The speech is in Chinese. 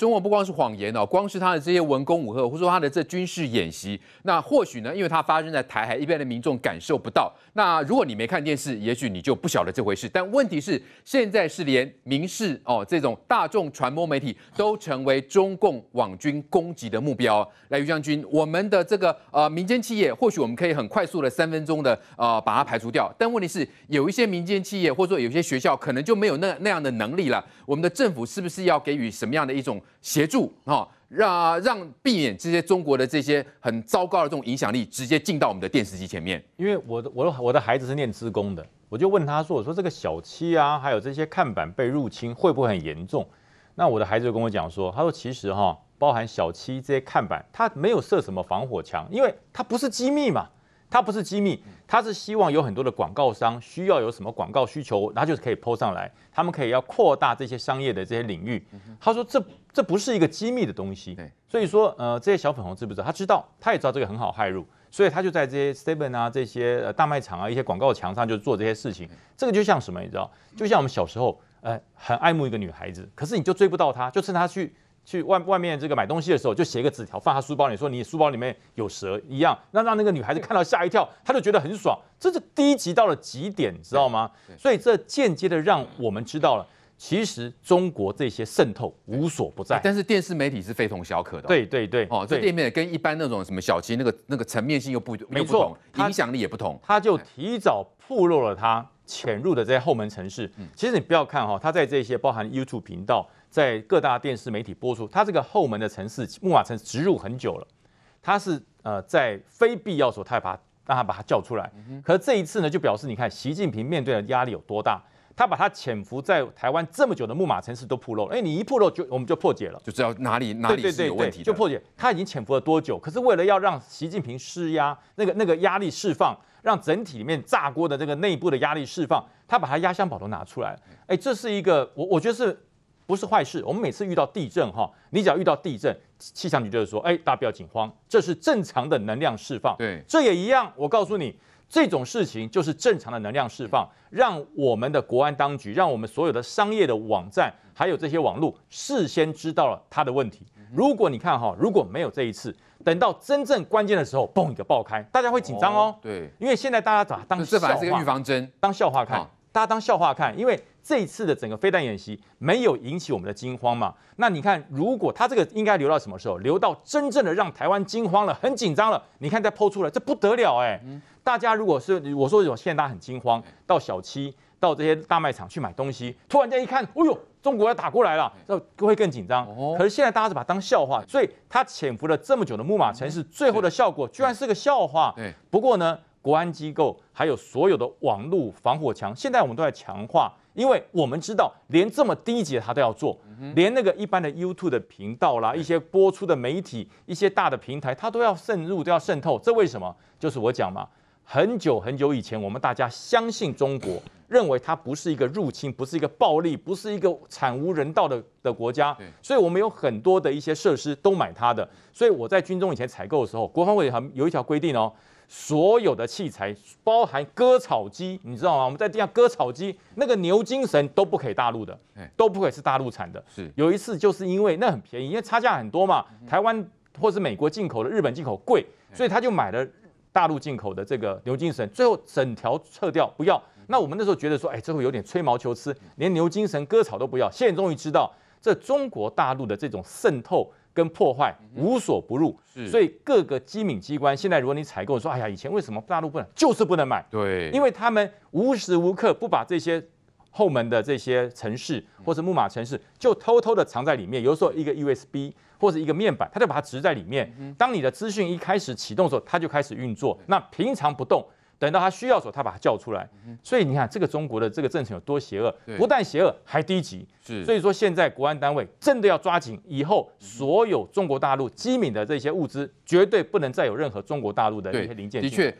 中共不光是谎言哦，光是他的这些文攻武赫，或者说他的这军事演习，那或许呢，因为它发生在台海，一般的民众感受不到。那如果你没看电视，也许你就不晓得这回事。但问题是，现在是连民事哦这种大众传播媒体都成为中共网军攻击的目标。来，于将军，我们的这个呃民间企业，或许我们可以很快速的三分钟的呃把它排除掉。但问题是，有一些民间企业，或者说有些学校，可能就没有那那样的能力了。我们的政府是不是要给予什么样的一种？协助啊，让让避免这些中国的这些很糟糕的这种影响力直接进到我们的电视机前面。因为我的我的我的孩子是念资工的，我就问他说：“我说这个小七啊，还有这些看板被入侵，会不会很严重？”那我的孩子就跟我讲说：“他说其实哈，包含小七这些看板，它没有设什么防火墙，因为它不是机密嘛。”它不是机密，它是希望有很多的广告商需要有什么广告需求，然后就是可以抛上来，他们可以要扩大这些商业的这些领域。他说这这不是一个机密的东西，所以说呃这些小粉红知不知道？他知道，他也知道这个很好害入，所以他就在这些 seven 啊这些呃大卖场啊一些广告墙上就做这些事情。这个就像什么你知道？就像我们小时候呃很爱慕一个女孩子，可是你就追不到她，就趁她去。去外外面这个买东西的时候，就写一个纸条放他书包里，说你书包里面有蛇一样，那让那个女孩子看到吓一跳，他就觉得很爽，这是低级到了极点，知道吗？所以这间接的让我们知道了，其实中国这些渗透无所不在，但是电视媒体是非同小可的，对对对，哦，这店面跟一般那种什么小街那个那个层面性又不，没错，影响力也不同，他就提早铺露了，他潜入的这些后门城市，其实你不要看哈，他在这些包含 YouTube 频道。在各大电视媒体播出，他这个后门的城市木马城植入很久了，他是呃在非必要所他把让他把他叫出来，可是这一次呢，就表示你看习近平面对的压力有多大，他把他潜伏在台湾这么久的木马城市都暴露了，哎，你一暴露就我们就破解了，就知道哪里哪里是有问题，就破解他已经潜伏了多久，可是为了要让习近平施压，那个那个压力释放，让整体里面炸锅的这个内部的压力释放，他把他压箱宝都拿出来了，哎，这是一个我我觉得是。不是坏事。我们每次遇到地震，哈，你只要遇到地震，气象局就是说，哎，大家不要惊慌，这是正常的能量释放。对，这也一样。我告诉你，这种事情就是正常的能量释放，让我们的国安当局，让我们所有的商业的网站，还有这些网络事先知道了它的问题。如果你看哈，如果没有这一次，等到真正关键的时候，嘣一个爆开，大家会紧张哦。对，因为现在大家它当笑话？这反是个预防针，当笑话看。大家当笑话看，因为这一次的整个飞弹演习没有引起我们的惊慌嘛。那你看，如果他这个应该留到什么时候？留到真正的让台湾惊慌了、很紧张了，你看再抛出来，这不得了哎！大家如果是我说有，现在大家很惊慌，到小七到这些大卖场去买东西，突然间一看，哦呦，中国要打过来了，那会更紧张。可是现在大家是把它当笑话，所以他潜伏了这么久的木马，城市最后的效果居然是个笑话。不过呢。国安机构还有所有的网络防火墙，现在我们都在强化，因为我们知道连这么低级他都要做，连那个一般的 YouTube 的频道啦，一些播出的媒体，一些大的平台，它都要渗入，都要渗透。这为什么？就是我讲嘛，很久很久以前，我们大家相信中国，认为它不是一个入侵，不是一个暴力，不是一个惨无人道的的国家，所以我们有很多的一些设施都买它的。所以我在军中以前采购的时候，国防委很有一条规定哦。所有的器材，包含割草机，你知道吗？我们在地下割草机那个牛筋神都不可以大陆的，都不可以是大陆产的。是，有一次就是因为那很便宜，因为差价很多嘛，台湾或是美国进口的、日本进口贵，所以他就买了大陆进口的这个牛筋神，最后整条撤掉不要。那我们那时候觉得说，哎，最会有点吹毛求疵，连牛筋神割草都不要。现在终于知道，这中国大陆的这种渗透。跟破坏无所不入，所以各个机敏机关现在，如果你采购说，哎呀，以前为什么大陆不能，就是不能买？对，因为他们无时无刻不把这些后门的这些城市或者木马城市，就偷偷的藏在里面。有时候一个 U S B 或者一个面板，他就把它植在里面。当你的资讯一开始启动的时候，它就开始运作。那平常不动。等到他需要时，候，他把他叫出来。所以你看，这个中国的这个政策有多邪恶，不但邪恶，还低级。是，所以说现在国安单位真的要抓紧，以后所有中国大陆机敏的这些物资，绝对不能再有任何中国大陆的一些零件。的确。